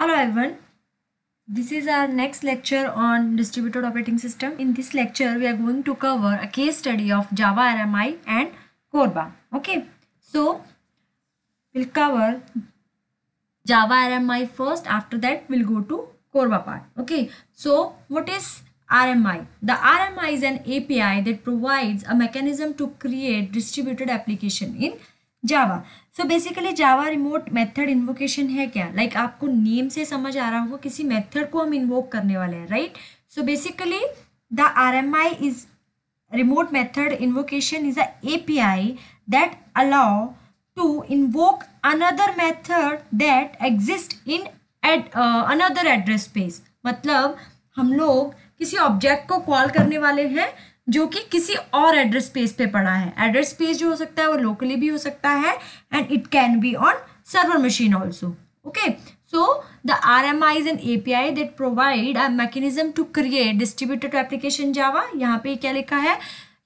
Hello everyone. This is our next lecture on distributed operating system. In this lecture, we are going to cover a case study of Java RMI and Corba. Okay, so we'll cover Java RMI first. After that, we'll go to Corba part. Okay, so what is RMI? The RMI is an API that provides a mechanism to create distributed application in Java so basically Java remote method invocation है क्या like like आपको name से समझ आ रहा होगा किसी method को हम इन्वोक करने वाले हैं right so basically the R M I is remote method invocation is a A P I that allow to invoke another method that exist in another address space मतलब हम लोग किसी ऑब्जेक्ट को कॉल करने वाले हैं जो कि किसी और एड्रेस स्पेस पे पड़ा है एड्रेस स्पेस जो हो सकता है वो लोकली भी हो सकता है and it can be on server machine also okay so the R M I is an A P I that provide a mechanism to create distributed application Java यहाँ पे क्या लिखा है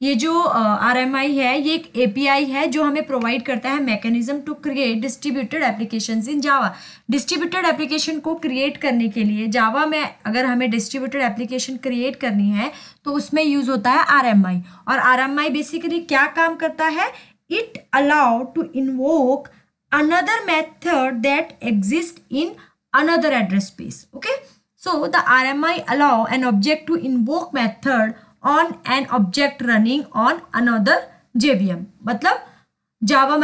ये जो आर uh, है ये एक ए है जो हमें प्रोवाइड करता है mechanism to create distributed application in Java distributed application को क्रिएट करने के लिए जावा में अगर हमें डिस्ट्रीब्यूटेड एप्लीकेशन क्रिएट करनी है तो उसमें यूज़ होता है आर और आर बेसिकली क्या काम करता है it allow to invoke that exist in another address another okay so the R M I allow an object to invoke method on an object running on another JVM मतलब Java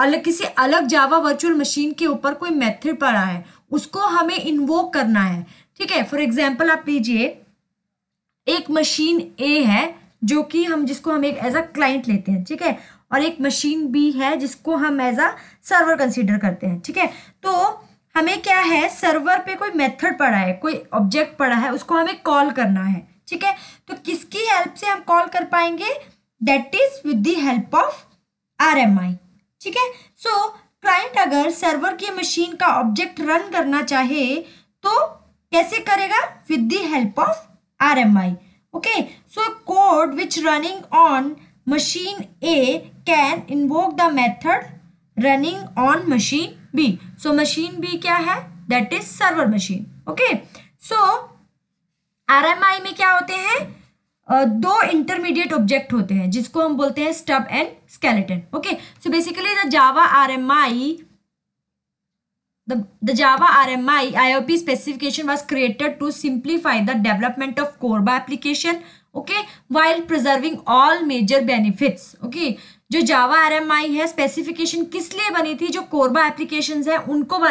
अलग किसी अलग Java virtual machine के ऊपर कोई method पड़ा है उसको हमें इन्वोक करना है ठीक है फॉर एग्जाम्पल आप लीजिए एक मशीन ए है जो कि हम जिसको हम एक एज अ क्लाइंट लेते हैं ठीक है और एक मशीन बी है जिसको हम एज अ सर्वर कंसीडर करते हैं ठीक है तो हमें क्या है सर्वर पे कोई मेथड पड़ा है कोई ऑब्जेक्ट पड़ा है उसको हमें कॉल करना है ठीक है तो किसकी हेल्प से हम कॉल कर पाएंगे that is with the help of R M I ठीक है सो क्लाइंट अगर सर्वर की मशीन का ऑब्जेक्ट रन करना चाहे तो कैसे करेगा with the help of R M I okay so code which running on machine A can invoke the method running on machine B so machine B क्या है? That is server machine okay so R में क्या होते हैं दो intermediate object होते हैं जिसको हम बोलते हैं stub and skeleton okay so basically the Java R the Java R M I I O P specification was created to simplify the development of CORBA application okay while preserving all major benefits okay जो Java R M आई है specification किस लिए बनी थी जो Korba application है उनको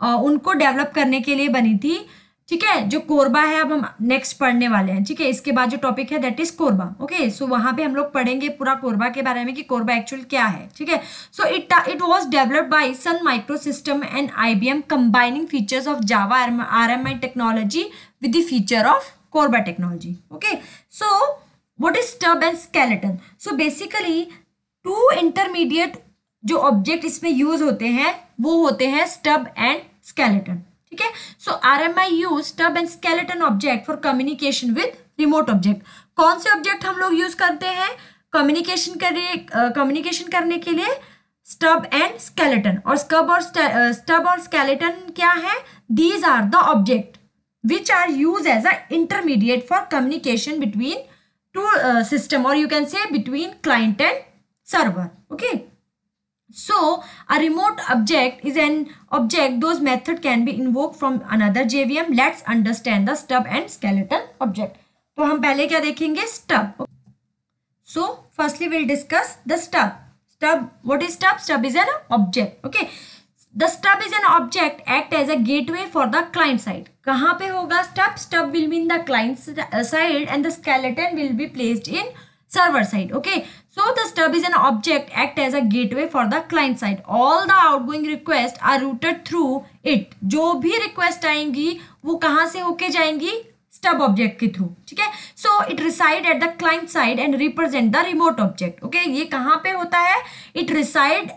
आ, उनको डेवलप करने के लिए बनी थी ठीक है जो कोरबा है अब हम नेक्स्ट पढ़ने वाले हैं ठीक है इसके बाद जो टॉपिक है that is CORBA okay so वहां पे हम लोग पढ़ेंगे पूरा कोरबा के बारे में कि कोरबा एक्चुअल क्या है ठीक है so it it was developed by Sun Micro System and IBM combining features of Java RMI technology with the feature of CORBA technology okay so what is stub and skeleton so basically to intermediate जो object इसमें use होते हैं वो होते हैं stub and skeleton ठीक है so R M I use stub and skeleton object for communication with remote object कौन से ऑब्जेक्ट हम लोग यूज करते हैं कम्युनिकेशन करने कम्युनिकेशन करने के लिए स्टब एंड स्केलेटन और स्कब और स्टब और स्केलेटन क्या है these are the object which are use as a intermediate for communication between two system और you can say between client and server okay So a remote object is an object those method can be invoked from another JVM. Let's understand the stub and skeleton object. तो हम पहले क्या देखेंगे stub. So firstly we'll discuss the stub. Stub what is stub? Stub is an object. Okay. The stub is an object act as a gateway for the client side. कहाँ पे होगा stub? Stub will be in the client side and the skeleton will be placed in server side. Okay. So the stub is an object act as a gateway for the client side. All the outgoing request are routed through it. जो भी request आएंगी वो कहाँ से होके जाएंगी stub object के through. ठीक है So it reside at the client side and represent the remote object. Okay ये कहाँ पे होता है It reside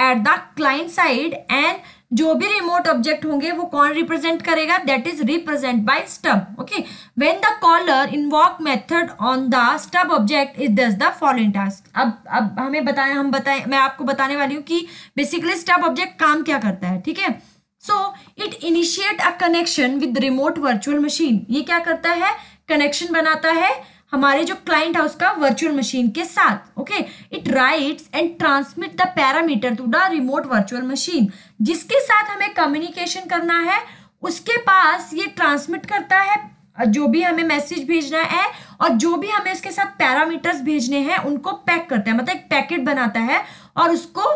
at the client side and जो भी रिमोट ऑब्जेक्ट होंगे वो कौन रिप्रेजेंट करेगा that is represent by stub okay when the caller invoke method on the stub object is does the following task अब अब हमें बताएं हम बताएं मैं आपको बताने वाली हूँ कि बेसिकली स्टब ऑब्जेक्ट काम क्या करता है ठीक है so it initiate a connection with remote virtual machine ये क्या करता है कनेक्शन बनाता है हमारे जो क्लाइंट है उसका वर्चुअल मशीन के साथ okay it writes and transmit the parameter to the remote virtual machine जिसके साथ हमें कम्युनिकेशन करना है उसके पास ये ट्रांसमिट करता है जो भी हमें मैसेज भेजना है और जो भी हमें उसके साथ पैरामीटर्स भेजने हैं उनको पैक करता है मतलब एक पैकेट बनाता है और उसको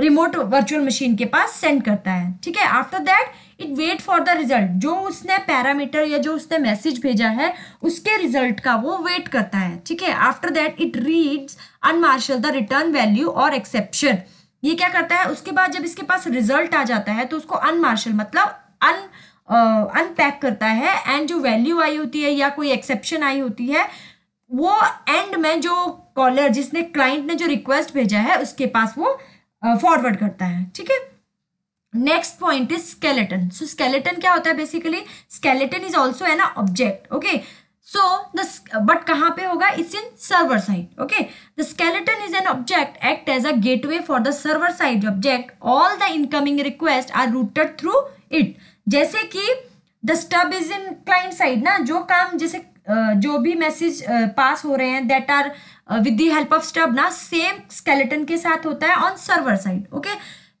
रिमोट वर्चुअल मशीन के पास सेंड करता है ठीक है after that it wait for the result जो उसने पैरामीटर या जो उसने मैसेज भेजा है उसके रिजल्ट का वो वेट करता है ठीक है after that it reads unmarshal the return value और एक्सेप्शन ये क्या करता है उसके बाद जब इसके पास रिजल्ट आ जाता है तो उसको अनमार्शल मतलब अन अनपैक uh, करता है एंड जो वैल्यू आई होती है या कोई एक्सेप्शन आई होती है वो एंड में जो कॉलर जिसने क्लाइंट ने जो रिक्वेस्ट भेजा है उसके पास वो फॉरवर्ड uh, करता है ठीक है next point is skeleton so skeleton क्या होता है basically skeleton is also an object okay so the but कहाँ पे होगा it's in server side okay the skeleton is an object act as a gateway for the server side object all the incoming request are routed through it जैसे कि the stub is in client side ना जो काम जैसे जो भी message pass हो रहे हैं that are with the help of stub ना सेम स्केलेटन के साथ होता है on server side okay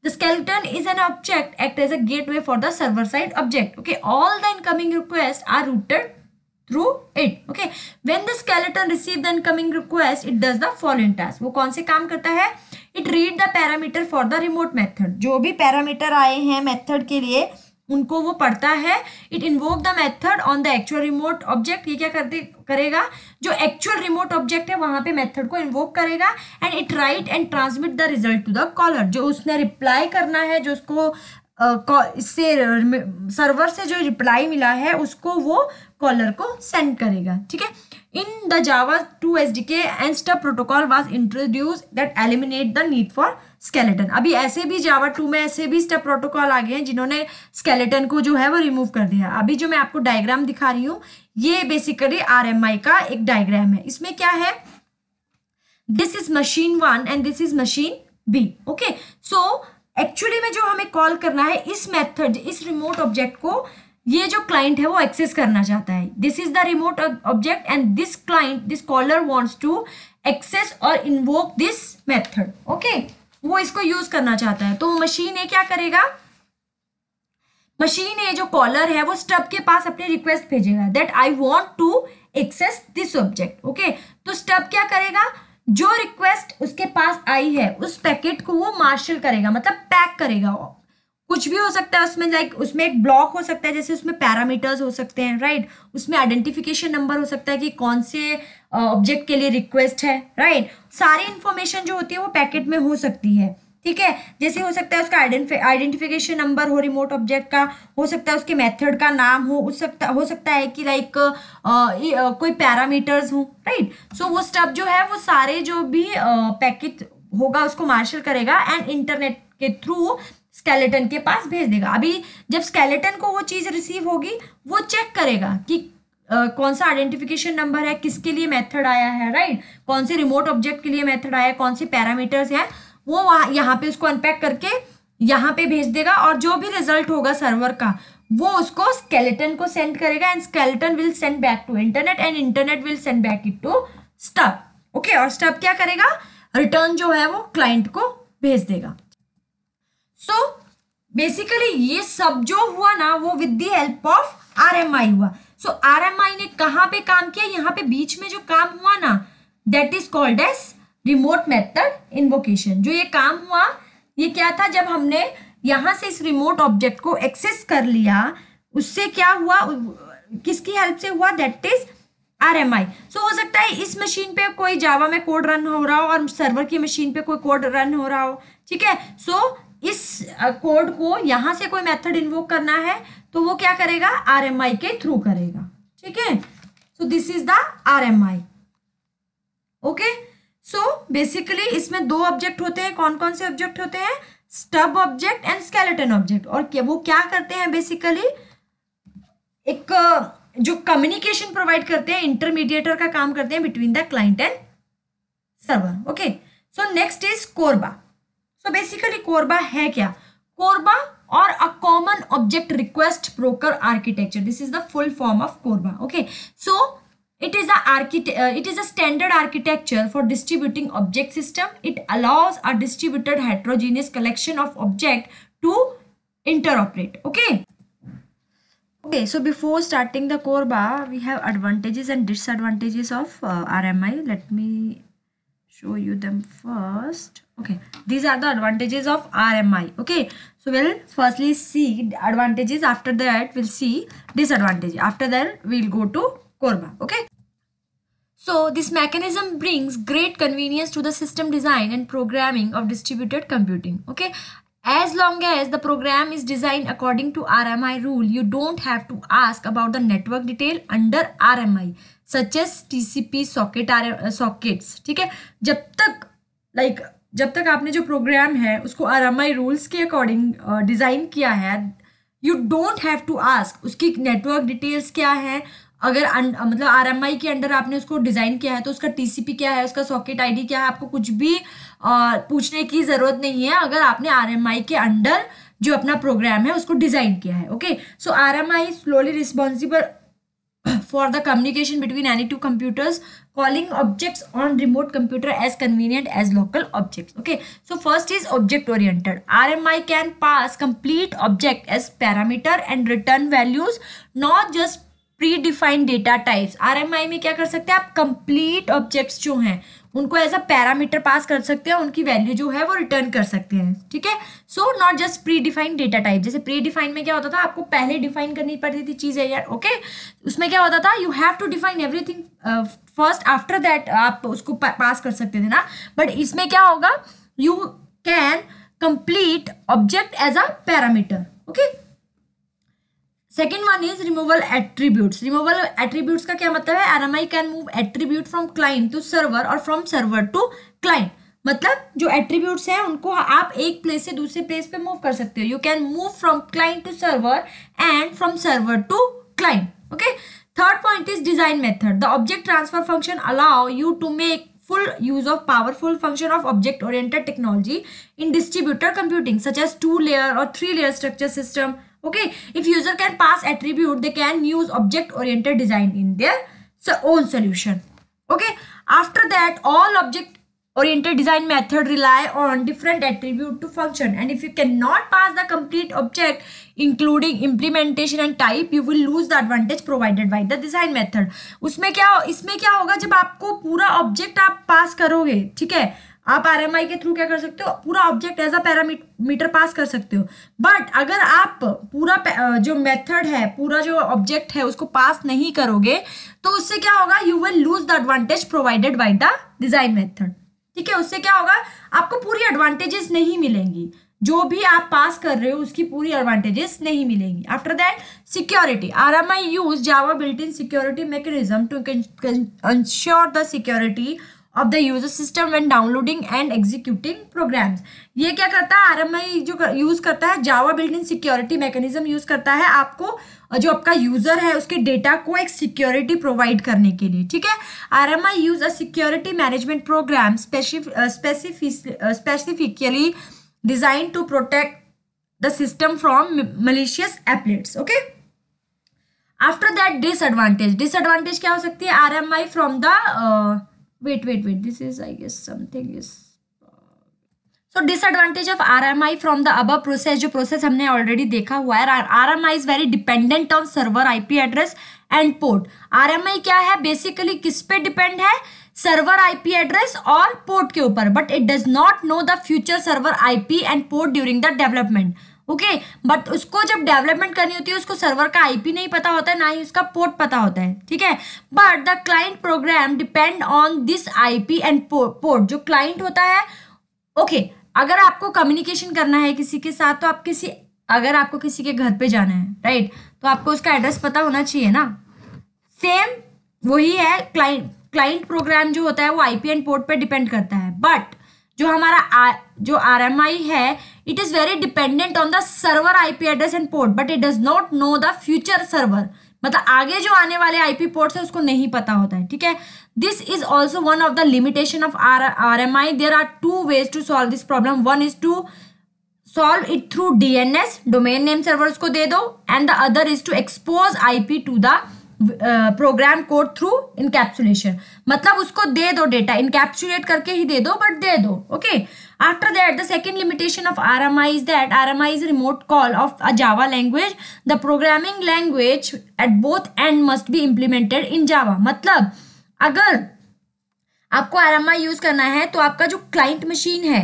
The skeleton is an object act as a gateway for the server side object. Okay, all the incoming requests are routed through it. Okay, when the skeleton receive the incoming request, it does the following task. वो कौन से काम करता है it read the parameter for the remote method जो भी parameter आए हैं मेथड के लिए उनको वो पढ़ता है it invoke the method on the actual remote object ये क्या करते करेगा जो एक्चुअल रिमोट ऑब्जेक्ट है वहां पे मेथड को इन्वोक करेगा and it write and transmit the result to the caller जो उसने रिप्लाई करना है जो उसको इससे सर्वर से जो रिप्लाई मिला है उसको वो कॉलर को सेंड करेगा ठीक है in the java 2 sdk and stub protocol was introduced that eliminate the need for skeleton अभी ऐसे भी java 2 में ऐसे भी stub protocol आ गए हैं जिन्होंने skeleton को जो है वो remove कर दिया अभी जो मैं आपको diagram दिखा रही हूँ ये basically rmi का एक diagram है इसमें क्या है this is machine one and this is machine B okay so actually में जो हमें कॉल करना है इस मेथड इस रिमोट ऑब्जेक्ट को ये जो क्लाइंट है वो एक्सेस करना चाहता है this is the remote object and this client this caller wants to access और इन्वोक दिस मेथड ओके वो इसको यूज करना चाहता है तो मशीन ये क्या करेगा मशीन ये जो कॉलर है वो स्टब के पास अपनी रिक्वेस्ट भेजेगा that I want to access this object okay तो स्टब क्या करेगा जो रिक्वेस्ट उसके पास आई है उस पैकेट को वो मार्शल करेगा मतलब पैक करेगा कुछ भी हो सकता है उसमें लाइक उसमें एक ब्लॉक हो सकता है जैसे उसमें पैरामीटर्स हो सकते हैं राइट right? उसमें आइडेंटिफिकेशन नंबर हो सकता है कि कौन से ऑब्जेक्ट के लिए रिक्वेस्ट है राइट right? सारी इन्फॉर्मेशन जो होती है वो पैकेट में हो सकती है ठीक है जैसे हो सकता है उसका आइडेंटिफिकेशन नंबर हो रिमोट ऑब्जेक्ट का हो सकता है उसके मेथड का नाम हो उस सकता हो सकता है कि लाइक कोई पैरामीटर्स हो राइट सो वो स्टेप जो है वो सारे जो भी पैकेट होगा उसको मार्शल करेगा एंड इंटरनेट के थ्रू स्केलेटन के पास भेज देगा अभी जब स्केलेटन को वो चीज़ रिसीव होगी वो चेक करेगा कि Uh, कौन सा आइडेंटिफिकेशन नंबर है किसके लिए मेथड आया है राइट right? कौन से रिमोट ऑब्जेक्ट के लिए मेथड आया है कौन से पैरामीटर्स है वो वहाँ यहाँ पे उसको अनपैक करके यहाँ पे भेज देगा और जो भी रिजल्ट होगा सर्वर का वो उसको स्केलेटन को सेंड करेगा and skeleton will send back to internet and internet will send back it to stub okay और स्टब क्या करेगा रिटर्न जो है वो क्लाइंट को भेज देगा सो बेसिकली ये सब जो हुआ ना वो with the help of I हुआ सो so, आई ने कहाँ पे काम किया यहाँ पे बीच में जो काम हुआ ना that is called as remote method invocation जो ये काम हुआ ये क्या था जब हमने यहाँ से इस रिमोट ऑब्जेक्ट को एक्सेस कर लिया उससे क्या हुआ किसकी हेल्प से हुआ that is R M I so हो सकता है इस मशीन पे कोई जावा में कोड रन हो रहा हो और सर्वर की मशीन पे कोई कोड रन हो रहा हो ठीक है सो इस कोड को यहां से कोई मेथड इन्वोक करना है तो वो क्या करेगा आई के थ्रू करेगा ठीक है so this is the I okay so basically इसमें दो ऑब्जेक्ट होते हैं कौन कौन से ऑब्जेक्ट होते हैं stub object and skeleton object और क्या वो क्या करते हैं बेसिकली एक जो कम्युनिकेशन प्रोवाइड करते हैं इंटरमीडिएटर का काम करते हैं between the client and server okay so next is CORBA so basically CORBA hai kya korba or a common object request broker architecture this is the full form of CORBA. okay so it is a uh, it is a standard architecture for distributing object system it allows a distributed heterogeneous collection of object to interoperate okay okay so before starting the CORBA, we have advantages and disadvantages of uh, rmi let me show you them first okay these are the advantages of rmi okay so we'll firstly see advantages after that we'll see disadvantage after that we'll go to korba okay so this mechanism brings great convenience to the system design and programming of distributed computing okay as long as the program is designed according to RMI rule, you don't have to ask about the network detail under RMI, such as TCP socket uh, sockets. ठीक है जब तक like जब तक आपने जो program है उसको आर रूल्स के अकॉर्डिंग डिज़ाइन किया है you don't have to ask उसकी नेटवर्क डिटेल्स क्या है अगर अं, मतलब आर एम आई के अंडर आपने उसको डिज़ाइन किया है तो उसका टी सी पी क्या है उसका सॉकेट आई डी क्या है आपको कुछ भी आ, पूछने की ज़रूरत नहीं है अगर आपने आर एम आई के अंडर जो अपना प्रोग्राम है उसको डिज़ाइन किया है okay so R M I slowly responsible for the communication between any two computers calling objects on remote computer as convenient as local objects okay so first is object oriented rmi can pass complete object as parameter and return values not just predefined data types I में क्या कर सकते हैं आप complete objects जो हैं उनको as a parameter pass कर सकते हैं उनकी वैल्यू जो है वो रिटर्न कर सकते हैं ठीक है so not just predefined data type जैसे प्री डिफाइंड में क्या होता था आपको पहले डिफाइन करनी पड़ती थी चीज़ें यार ओके okay? उसमें क्या होता था you have to define everything first after that आप उसको पास कर सकते थे ना बट इसमें क्या होगा you can complete object as a parameter okay second one is removal attributes removal attributes का क्या मतलब है M I can move attribute from client to server और फ्रॉम सर्वर टू क्लाइंट मतलब जो एट्रीब्यूट्स हैं उनको आप एक प्लेस से दूसरे प्लेस पे मूव कर सकते हो you can move from client to server and from server to client okay third point is design method the object transfer function allow you to make full use of powerful function of object oriented technology in distributed computing such as two layer or three layer structure system okay if user can pass attribute they can use object oriented design in their own solution okay after that all object oriented design method rely on different attribute to function and if you cannot pass the complete object including implementation and type you will lose the advantage provided by the design method उसमें क्या इसमें क्या होगा जब आपको पूरा object आप पास करोगे ठीक है आप आर के थ्रू क्या कर सकते हो पूरा object as a parameter pass कर सकते हो बट अगर आप पूरा जो मेथड है पूरा जो ऑब्जेक्ट है उसको पास नहीं करोगे तो उससे क्या होगा you will lose the advantage provided by the design method ठीक है उससे क्या होगा आपको पूरी एडवांटेजेस नहीं मिलेंगी जो भी आप पास कर रहे हो उसकी पूरी एडवांटेजेस नहीं मिलेंगी after that security R M I use Java built in security mechanism to ensure the security of the user system when downloading and executing programs ये क्या करता है आर एम आई जो यूज करता है Java building security mechanism use करता है आपको जो आपका यूजर है उसके डेटा को एक सिक्योरिटी प्रोवाइड करने के लिए ठीक है R M I use a security management program specifically design to protect the system from malicious applets okay after that disadvantage disadvantage क्या हो सकती है R M I from the wait wait wait this is i guess something is so disadvantage of R M I from the अब process जो process हमने already देखा हुआ है R M I is very dependent on server I P address and port R M I क्या है basically किस पे डिपेंड है सर्वर आई पी एड्रेस और पोर्ट के ऊपर but it does not know the future server I P and port during the development okay but उसको जब डेवलपमेंट करनी होती है उसको सर्वर का आईपी नहीं पता होता है ना ही उसका पोर्ट पता होता है ठीक है but the client program depend on this IP and port जो क्लाइंट होता है ओके okay, अगर आपको कम्युनिकेशन करना है किसी के साथ तो आप किसी अगर आपको किसी के घर पे जाना है राइट तो आपको उसका एड्रेस पता होना चाहिए ना सेम वही है क्लाइंट क्लाइंट प्रोग्राम जो होता है वो आईपी एंड पोर्ट पे डिपेंड करता है बट जो हमारा जो आर है it is very dependent on the server IP address and port but it does not know the future server मतलब आगे जो आने वाले आईपी पोर्ट्स है उसको नहीं पता होता है ठीक है this is also one of the limitation of R R M I there are two ways to solve this problem one is to solve it through D N S domain name server उसको दे दो and the other is to expose I P to the program code through encapsulation मतलब उसको दे दो data encapsulate करके ही दे दो but दे दो okay okay? After that, the second limitation of RMI is that RMI is a remote call of a Java language. The programming language at both end must be implemented in Java. मतलब अगर आपको R use करना है तो आपका जो client machine है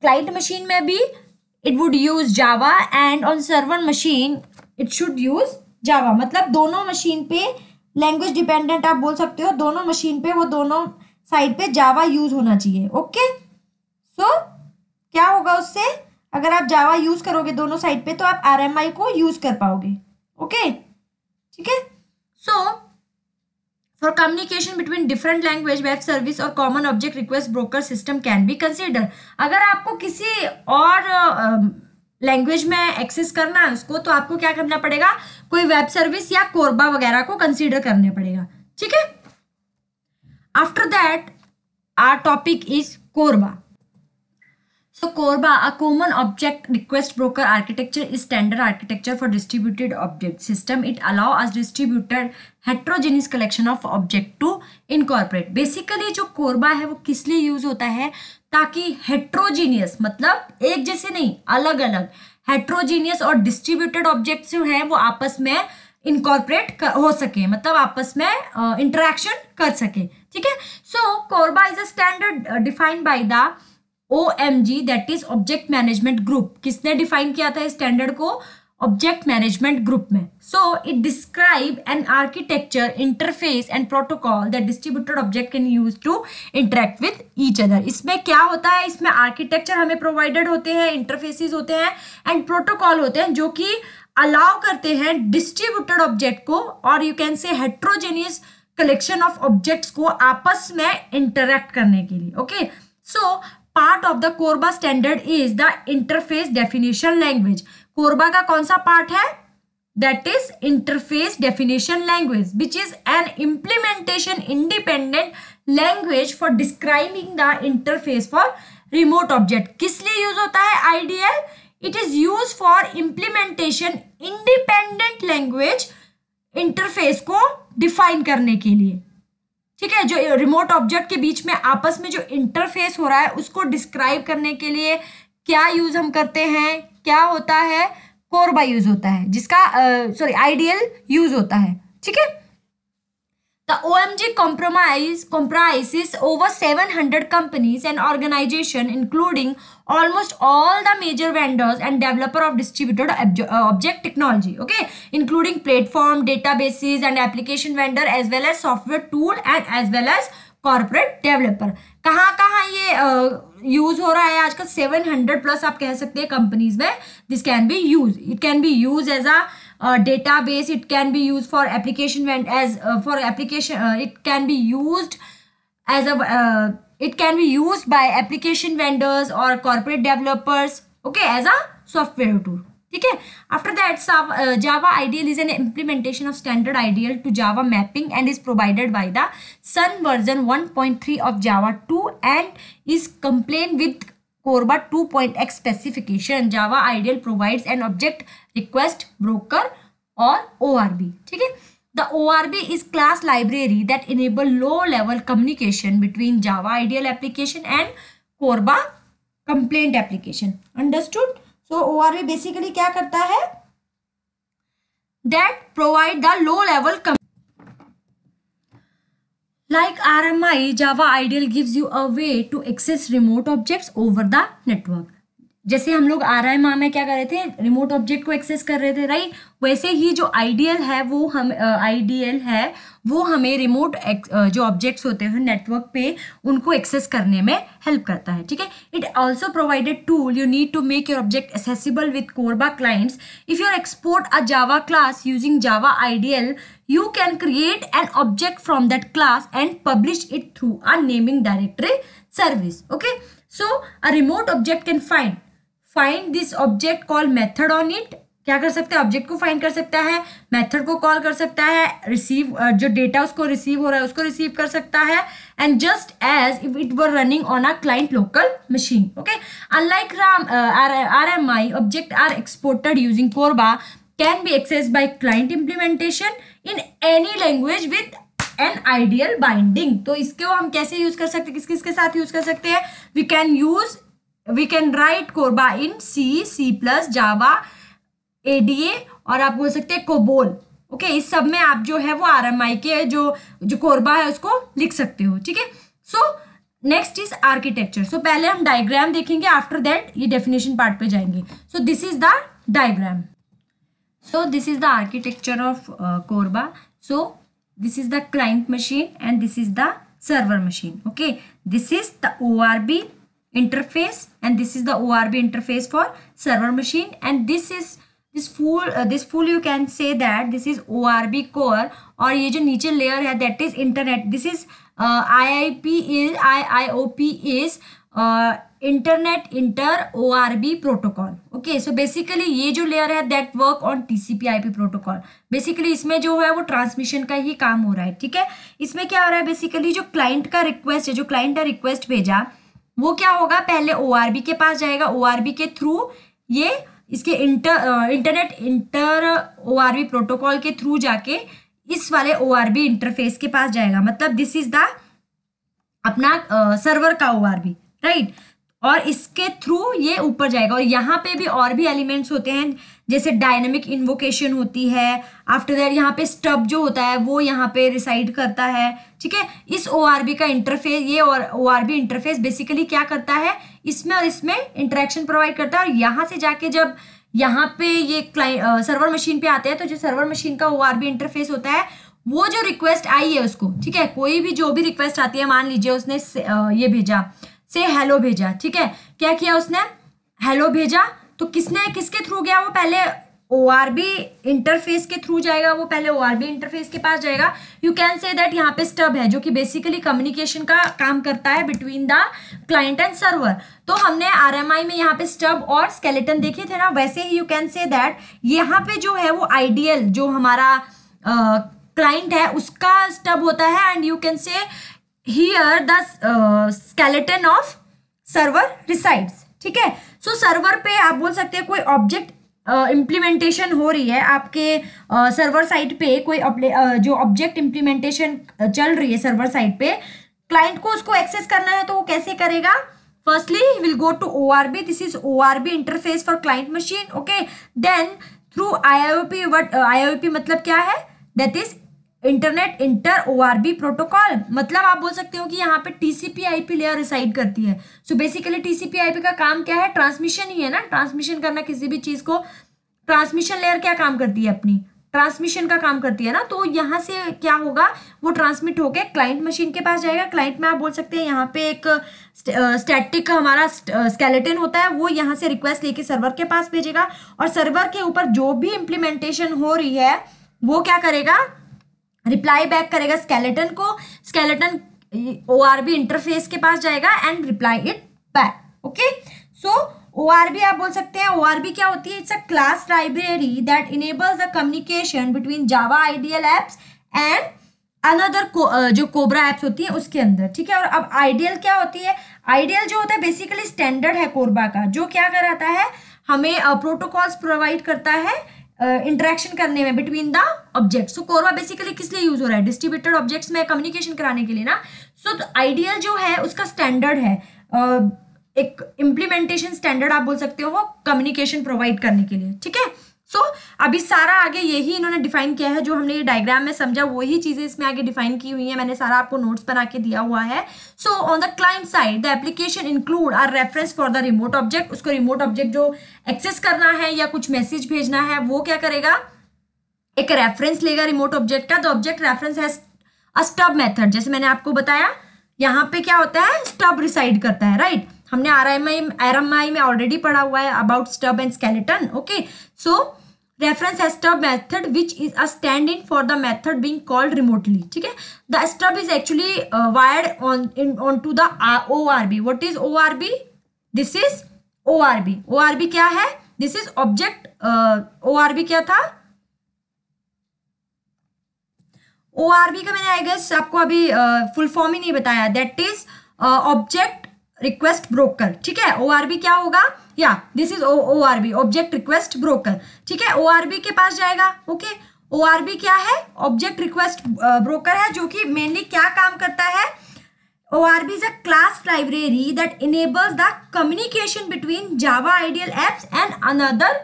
client machine में भी it would use Java and on server machine it should use Java मतलब दोनों मशीन पे लैंग्वेज डिपेंडेंट आप बोल सकते हो दोनों मशीन पे वो दोनों साइड पे जावा यूज़ होना चाहिए ओके okay? सो so, क्या होगा उससे अगर आप जावा यूज़ करोगे दोनों साइड पे तो आप आर को यूज़ कर पाओगे ओके ठीक है so for communication between different language web service और common object request broker system can be consider अगर आपको किसी और लैंग्वेज uh, में एक्सेस करना है उसको तो आपको क्या करना पड़ेगा कोई वेब सर्विस या कोरबा वगैरह को कंसिडर करने पड़ेगा ठीक है after that our topic is CORBA So Corba, a common object request broker architecture is standard architecture for distributed object system. It allows us distributed heterogeneous collection of object to incorporate. Basically जो Corba है वो किस लिए use होता है ताकि heterogeneous मतलब एक जैसे नहीं अलग अलग हेट्रोजीनियस और डिस्ट्रीब्यूटेड ऑब्जेक्ट जो है वो आपस में इनकॉर्पोरेट हो सके मतलब आपस में इंटरेक्शन uh, कर सके ठीक है so CORBA is a standard defined by the O M G that is object management group किसने डिफाइन किया था इस स्टैंडर्ड को ऑब्जेक्ट मैनेजमेंट ग्रुप में so it describe an architecture interface and protocol that distributed object can use to interact with each other इसमें क्या होता है इसमें आर्किटेक्चर हमें प्रोवाइडेड होते हैं इंटरफेसिस होते हैं एंड प्रोटोकॉल होते हैं जो कि अलाउ करते हैं डिस्ट्रीब्यूटेड ऑब्जेक्ट को और you can say heterogeneous collection of objects को आपस में इंटरेक्ट करने के लिए okay so part of the CORBA standard is the interface definition language CORBA का कौन सा पार्ट है that is interface definition language which is an implementation independent language for describing the interface for remote object किस लिए use होता है IDL it is use for implementation independent language interface को define करने के लिए ठीक है जो रिमोट ऑब्जेक्ट के बीच में आपस में जो इंटरफेस हो रहा है उसको डिस्क्राइब करने के लिए क्या यूज हम करते हैं क्या होता है कोरबा यूज होता है जिसका सॉरी आइडियल यूज होता है ठीक है The OMG compromise comprises over 700 companies and organization including almost all the major vendors and developer of distributed object technology okay including platform databases and application vendor as well as software tool and as well as corporate developer कहाँ कहाँ ये use uh, हो रहा है आजकल seven hundred plus आप कह सकते हैं कंपनीज में this can be use it can be use as a Uh, database it can be used for application when as uh, for application uh, it can be used as a uh, it can be used by application vendors or corporate developers okay as a software tool okay after that uh, java ideal is an implementation of standard ideal to java mapping and is provided by the sun version 1.3 of java 2 and is compliant with CORBA two point X specification Java IDL provides an object request broker और O ठीक है the O R B is class library that enable low level communication between Java IDL application and CORBA compliant application understood so O R B basically क्या करता है that provide the low level Like RMI, Java Ideal gives you a way to access remote objects over the network. जैसे हम लोग are माँ में क्या कर रहे थे रिमोट ऑब्जेक्ट को एक्सेस कर रहे थे राइट वैसे ही जो आइडियल है वो हम आइडियल uh, है वो हमें रिमोट uh, जो ऑब्जेक्ट्स होते हैं नेटवर्क पे उनको एक्सेस करने में हेल्प करता है ठीक है it also provided tool you need to make your object accessible with CORBA clients if your export a Java class using Java IDL you can create an object from that class and publish it through our naming directory service okay so a remote object can find find this object call method on it क्या कर सकते हैं object को find कर सकता है method को call कर सकता है रिसीव जो डेटा उसको रिसीव हो रहा है उसको रिसीव कर सकता है and just as if it were running on a client local machine okay unlike राम R M I object are exported using CORBA can be access by client implementation in any language with an IDL binding तो इसको हम कैसे use कर सकते किस किसके साथ यूज कर सकते हैं we can use we can write CORBA in C C plus Java ADA और आप बोल सकते हैं कोबोल ओके okay, इस सब में आप जो है वो आर एम आई के जो जो कोरबा है उसको लिख सकते हो ठीक है so next is architecture so पहले हम डायग्राम देखेंगे आफ्टर दैट ये डेफिनेशन पार्ट पे जाएंगे so this is the diagram so this is the architecture of CORBA so this is the client machine and this is the server machine okay this is the O R B interface and this is the orb interface for server machine and this is this full uh, this full you can say that this is orb core और ये जो नीचे layer है that is internet this is I I P is I I O P is internet inter O R B protocol okay so basically ये जो layer है that work on T C P I P protocol basically इसमें जो है वो transmission का ही काम हो रहा है ठीक है इसमें क्या हो रहा है बेसिकली जो क्लाइंट का रिक्वेस्ट है जो क्लाइंट ने रिक्वेस्ट भेजा वो क्या होगा पहले ओ के पास जाएगा ओ के थ्रू ये इसके inter internet inter O protocol के थ्रू जाके इस वाले ओ इंटरफेस के पास जाएगा मतलब दिस इज द अपना सर्वर का ओ राइट और इसके थ्रू ये ऊपर जाएगा और यहाँ पे भी और भी एलिमेंट्स होते हैं जैसे डायनेमिक इन्वोकेशन होती है आफ्टर दैट यहाँ पे स्टब जो होता है वो यहाँ पे रिसाइड करता है ठीक है इस ओ का इंटरफेस ये और ओ इंटरफेस बेसिकली क्या करता है इसमें और इसमें इंटरेक्शन प्रोवाइड करता है और यहाँ से जाके जब यहाँ पे ये क्लाइंट सर्वर मशीन पे आते हैं तो जो सर्वर मशीन का ओ इंटरफेस होता है वो जो रिक्वेस्ट आई है उसको ठीक है कोई भी जो भी रिक्वेस्ट आती है मान लीजिए उसने ये भेजा से हेलो भेजा ठीक है क्या किया उसने हेलो भेजा तो किसने किसके थ्रू गया वो पहले ओ आर बी इंटरफेस के थ्रू जाएगा वो पहले ओ आर बी इंटरफेस के पास जाएगा यू कैन से दैट यहाँ पे स्टब है जो कि बेसिकली कम्युनिकेशन का काम करता है between the client and server तो हमने आर एम आई में यहाँ पे स्टब और स्केलेटन देखे थे ना वैसे ही यू कैन से दैट यहाँ पे जो है वो आइडियल जो हमारा क्लाइंट uh, है उसका स्टब होता है and you can say here the skeleton of server resides ठीक है सो so, सर्वर पे आप बोल सकते हैं कोई ऑब्जेक्ट इम्प्लीमेंटेशन हो रही है आपके सर्वर uh, साइट पे कोई uh, जो ऑब्जेक्ट इम्प्लीमेंटेशन चल रही है सर्वर साइट पे क्लाइंट को उसको एक्सेस करना है तो वो कैसे करेगा firstly will go to O R B this is O R B interface for client machine okay then through I I O P what I मतलब क्या है that is internet inter ORB protocol मतलब आप बोल सकते हो कि यहाँ पे टीसीपी आईपी लेयर रिसाइड करती है सो बेसिकली टीसीपी आईपी का काम क्या है ट्रांसमिशन ही है ना ट्रांसमिशन करना किसी भी चीज को ट्रांसमिशन लेयर क्या काम करती है अपनी ट्रांसमिशन का काम करती है ना तो यहाँ से क्या होगा वो ट्रांसमिट होके क्लाइंट मशीन के पास जाएगा क्लाइंट में आप बोल सकते हैं यहाँ पे एक स्टैटिक का हमारा स्केलेटन होता है वो यहाँ से रिक्वेस्ट लेके सर्वर के पास भेजेगा और सर्वर के ऊपर जो भी इम्प्लीमेंटेशन हो रही है वो क्या करेगा रिप्लाई बैक करेगा स्केलेटन को skeleton O R B interface के पास जाएगा and reply it back okay so O R B आप बोल सकते हैं ओ आर बी क्या होती है it's a class library that enables the communication between Java IDL apps and another जो कोबरा एप्स होती है उसके अंदर ठीक है और अब आइडियल क्या होती है आइडियल जो होता है बेसिकली स्टैंडर्ड है कोरबा का जो क्या कराता है हमें प्रोटोकॉल्स uh, प्रोवाइड करता है इंटरेक्शन करने में बिटवीन द ऑब्जेक्ट सो कोरवा बेसिकली किस लिए यूज हो रहा है डिस्ट्रीब्यूटेड ऑब्जेक्ट्स में कम्युनिकेशन कराने के लिए ना सो so, आइडियल तो जो है उसका स्टैंडर्ड है uh, एक इम्प्लीमेंटेशन स्टैंडर्ड आप बोल सकते हो कम्युनिकेशन प्रोवाइड करने के लिए ठीक है सो so, अभी सारा आगे यही इन्होंने डिफाइन किया है जो हमने ये डायग्राम में समझा वही चीज़ें इसमें आगे डिफाइन की हुई है मैंने सारा आपको नोट्स बना के दिया हुआ है so on the client side the application include our reference for the remote object उसको रिमोट ऑब्जेक्ट जो एक्सेस करना है या कुछ मैसेज भेजना है वो क्या करेगा एक रेफरेंस लेगा रिमोट ऑब्जेक्ट का द ऑब्जेक्ट रेफरेंस है स्टब मेथड जैसे मैंने आपको बताया यहाँ पे क्या होता है स्टब रिसाइड करता है राइट right? हमने R M I R M I में ऑलरेडी पढ़ा हुआ है about stub and skeleton okay so reference stub method which is a stand in for the method being called remotely ठीक है the stub is actually wired on on to the O R B what is O R B this is O R B O R B क्या है this is object O R B क्या था ओ R B का मैंने I guess आपको अभी full uh, form ही नहीं बताया that is object request broker ठीक है ओआरबी क्या होगा या this is O R B object request broker ठीक है ओआरबी के पास जाएगा ओके ओआरबी क्या है ऑब्जेक्ट रिक्वेस्ट ब्रोकर है जो कि मेनली क्या काम करता है O R B is a class library that enables the communication between Java IDL apps and another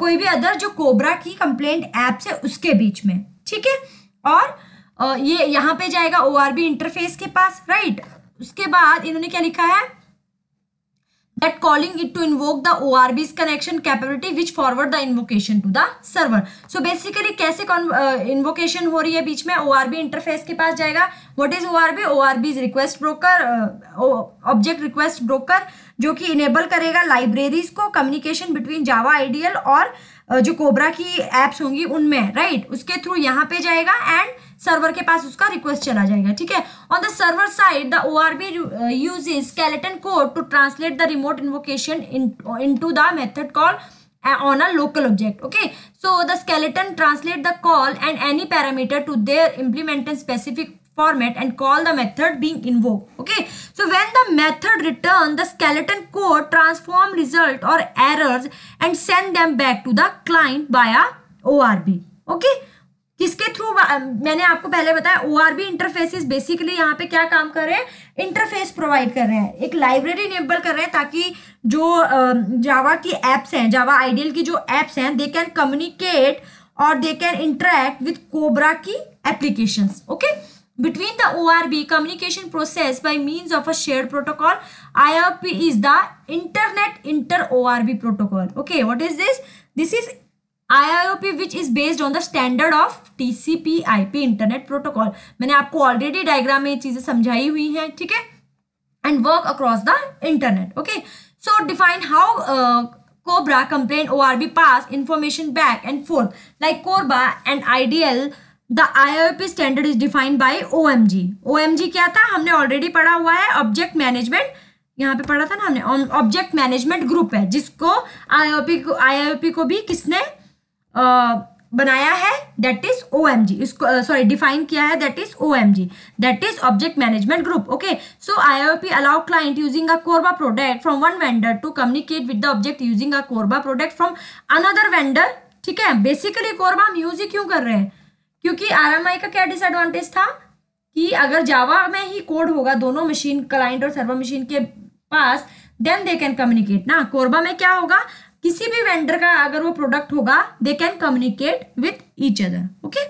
कोई भी अदर जो कोबरा की कंप्लेंट एप्स है उसके बीच में ठीक है और uh, ये यहाँ पे जाएगा ओ आर बी इंटरफेस के पास राइट right? उसके बाद इन्होंने क्या लिखा है that calling it to invoke the O R B's connection capability which forward the invocation to the server so basically कैसे इन्वोकेशन uh, हो रही है बीच में ओ आर इंटरफेस के पास जाएगा what is O R B O R B's request broker object request broker जो कि इनेबल करेगा लाइब्रेरीज को कम्युनिकेशन बिटवीन जावा आइडियल और uh, जो कोबरा की एप्स होंगी उनमें राइट right? उसके थ्रू यहाँ पे जाएगा एंड सर्वर के पास उसका रिक्वेस्ट चला जाएगा ठीक है on the server side the O R B use skeleton code to translate the remote invocation into the method call on a local object okay so the skeleton translate the call and any parameter to their implemented specific format and call the method being invoked okay so when the method return the skeleton code transform result or errors and send them back to the client via orb okay किसके through मैंने आपको पहले बताया O R B interfaces basically यहाँ पे क्या काम कर रहे हैं इंटरफेस प्रोवाइड कर रहे हैं एक लाइब्रेरी इनेबल कर रहे हैं ताकि जो जावा की एप्स हैं जावा आइडियल की जो एप्स हैं दे कैन कम्युनिकेट और दे कैन इंटरेक्ट विथ कोबरा की application okay between the O R B communication process by means of a share protocol I R P is the internet inter O R B protocol okay what is this this is IIOP which is based on the standard of TCP/IP internet protocol मैंने आपको already diagram में ये चीजें समझाई हुई हैं ठीक है and work across the internet okay so define how कोबरा compliant ORB pass information back and forth like CORBA and IDL the IIOP standard is defined by OMG OMG क्या था हमने ऑलरेडी पढ़ा हुआ है ऑब्जेक्ट मैनेजमेंट यहाँ पे पढ़ा था ना हमने ऑब्जेक्ट मैनेजमेंट ग्रुप है जिसको आईओपी को आईओपी को भी किसने बनाया है that is O M G इसको सॉरी डिफाइन किया है that is O M G that is object management group okay so I O P allow client using a CORBA product from one vendor to communicate with the object using a CORBA product from another vendor ठीक है basically Korba हम use ही क्यों कर रहे हैं क्योंकि are M आई का क्या डिसएडवांटेज था कि अगर जावा में ही कोड होगा दोनों मशीन क्लाइंट और सर्वर मशीन के पास देन दे कैन कम्युनिकेट ना कोरबा में क्या होगा किसी भी वेंडर का अगर वो प्रोडक्ट होगा they can communicate with each other okay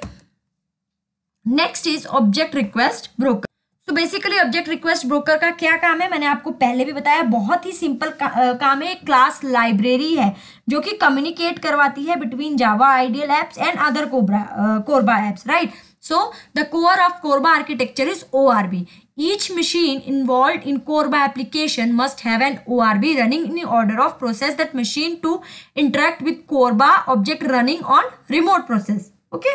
next is object request broker तो बेसिकली ऑब्जेक्ट रिक्वेस्ट ब्रोकर का क्या काम है मैंने आपको पहले भी बताया बहुत ही सिंपल का, काम है क्लास लाइब्रेरी है जो कि कम्युनिकेट करवाती है between Java IDL apps and other कोबरा CORBA apps right so the core of CORBA architecture is O Each machine involved in Corba application must have an ORB running in the order of process that machine to interact with Corba object running on remote process. Okay.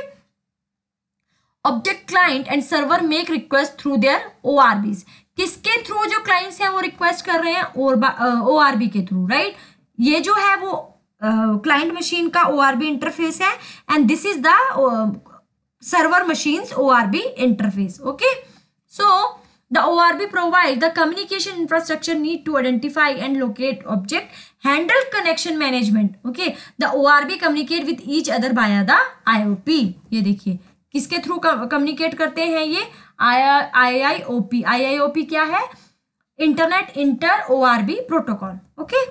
Object client and server make request through their ORBs. किसके through जो clients हैं वो request कर रहे हैं O R B के through right ये जो है वो क्लाइंट मशीन का ओ आर बी इंटरफेस है and this is the server machines O R B interface okay so The ORB provides the communication infrastructure need to identify and locate object, handle connection management. Okay, the ORB communicate with each other via the IOP. ये देखिए किसके through communicate करते हैं ये आई I O P I I O P क्या है internet inter O R B protocol okay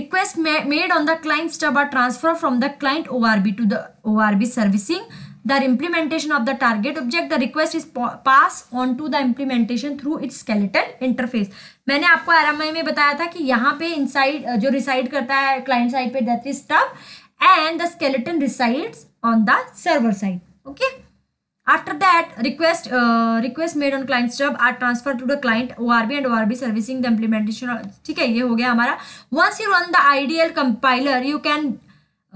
request made on the client stub are transfer from the client O R B to the O R B servicing the implementation of the target object the request is pass on to the implementation through its skeleton interface मैंने आपको RMI में बताया था कि यहाँ पे inside जो reside करता है क्लाइंट साइड पे that is stub and the skeleton resides on the server side okay after that request uh, request made on client stub are transferred to the client orb and orb servicing the implementation ठीक है ये हो गया हमारा once you run the idl compiler you can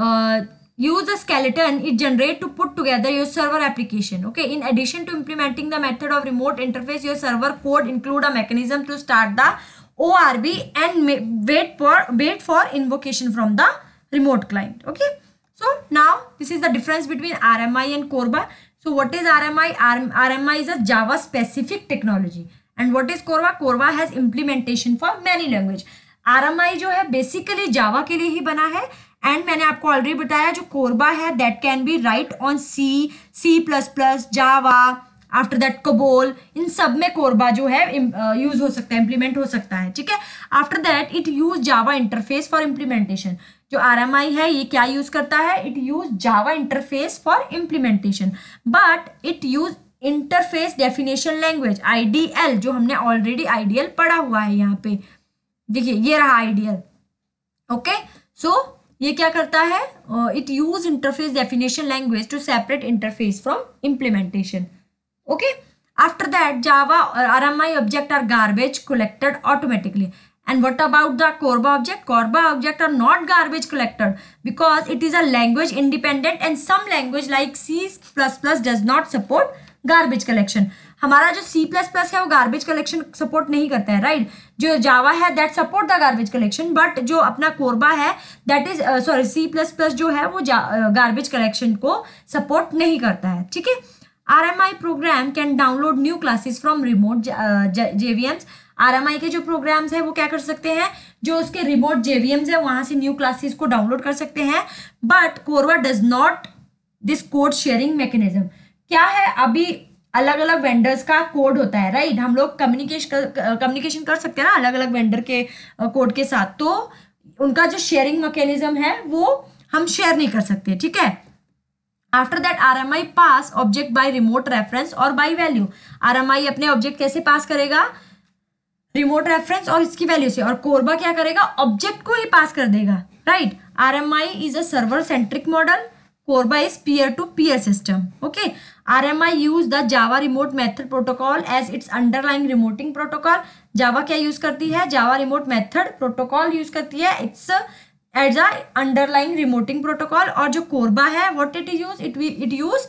uh, use a skeleton it generate to put together your server application okay in addition to implementing the method of remote interface your server code include a mechanism to start the orb and wait for wait for invocation from the remote client okay so now this is the difference between rmi and corba so what is rmi rmi is a java specific technology and what is corba corba has implementation for many language rmi jo hai basically java ke liye hi bana hai and मैंने आपको already बताया जो CORBA है that can be write on C C plus plus Java after that COBOL इन सब में कोरबा जो है यूज uh, हो सकता है इम्प्लीमेंट हो सकता है ठीक है after that it use Java interface for implementation जो आर है ये क्या यूज करता है it use Java interface for implementation but it use interface definition language IDL जो हमने ऑलरेडी आईडीएल पढ़ा हुआ है यहाँ पे देखिए ये रहा आईडीएल ओके सो ये क्या करता है it use interface definition language to separate interface from implementation okay after that Java R M I object are garbage collected automatically and what about the CORBA object CORBA object are not garbage collected because it is a language independent and some language like C plus plus does not support garbage collection हमारा जो सी plus plus है वो garbage collection support नहीं करता है right जो Java है that support the garbage collection but जो अपना कोरबा है that is sorry C plus plus जो है वो गार्बेज कलेक्शन uh, को सपोर्ट नहीं करता है ठीक है R M I program can download new classes from remote JVMs आई के जो प्रोग्राम्स है वो क्या कर सकते हैं जो उसके रिमोट जेवीएम्स है वहां से न्यू क्लासेस को डाउनलोड कर सकते हैं बट कोरवा does not this code sharing mechanism क्या है अभी अलग अलग वेंडर्स का कोड होता है राइट हम लोग कम्युनिकेशन कम्युनिकेशन कर सकते हैं ना अलग अलग वेंडर के कोड के साथ तो उनका जो शेयरिंग मैकेनिज्म है वो हम शेयर नहीं कर सकते ठीक है after that R M I pass object by remote reference और by value R M I अपने ऑब्जेक्ट कैसे पास करेगा रिमोट रेफरेंस और इसकी वैल्यू से और कोरबा क्या करेगा ऑब्जेक्ट को ही पास कर देगा right R M I is a server centric model CORBA is peer to peer system okay RMI use the Java remote method protocol as its underlying remoting protocol Java क्या use करती है Java remote method protocol use करती है its as a underlying remoting protocol और जो CORBA है what it use it it use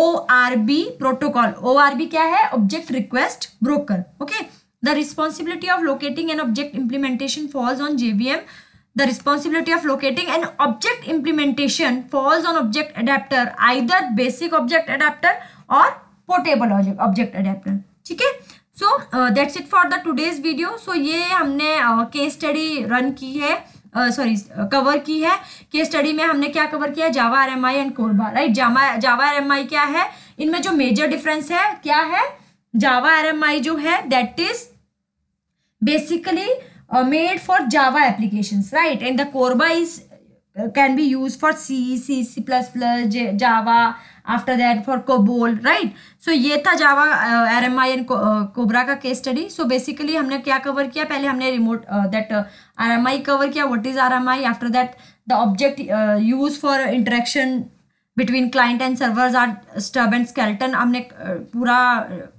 O R B protocol O R B क्या है object request broker okay the responsibility of locating an object implementation falls on JVM the responsibility of locating an object implementation falls on object adapter either basic object adapter or portable object object adapter ठीक है so that's it for the today's video so ये हमने case study run की है sorry uh, cover uh, की है case study में हमने क्या कवर किया Java R M I and CORBA right Java Java R M I क्या है इनमें जो मेजर डिफरेंस है क्या है जावा आर एम आई जो है that is basically made for Java application right and the CORBA is can be use for C C C plus plus Java after that for COBOL right so ये था Java R M I and कोबरा का case study so basically हमने क्या cover किया पहले हमने remote that R M I cover किया what is R M I after that the object use for interaction between client and servers are stub and skeleton हमने uh, पूरा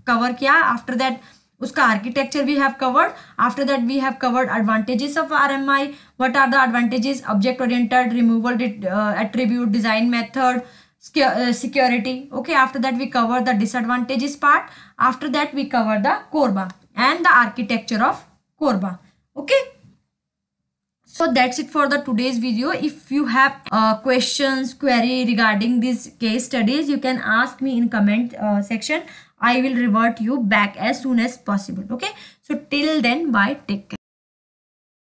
cover uh, किया आफ्टर दैट उसका architecture we have covered after that we have covered advantages of R M I what are the advantages object oriented removal attribute security okay after that we cover the disadvantages part after that we cover the corba and the architecture of corba okay so that's it for the today's video if you have uh, questions query regarding these case studies you can ask me in comment uh, section I will revert you back as soon as possible. Okay. So till then, bye. Take care.